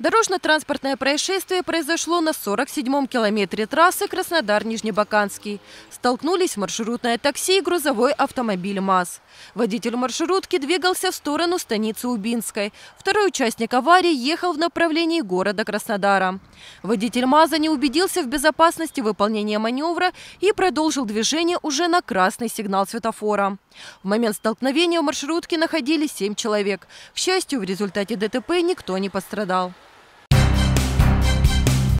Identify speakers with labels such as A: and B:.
A: Дорожно-транспортное происшествие произошло на 47-м километре трассы Краснодар-Нижнебаканский. Столкнулись маршрутное такси и грузовой автомобиль МАЗ. Водитель маршрутки двигался в сторону станицы Убинской. Второй участник аварии ехал в направлении города Краснодара. Водитель МАЗа не убедился в безопасности выполнения маневра и продолжил движение уже на красный сигнал светофора. В момент столкновения в маршрутке находились 7 человек. К счастью, в результате ДТП никто не пострадал.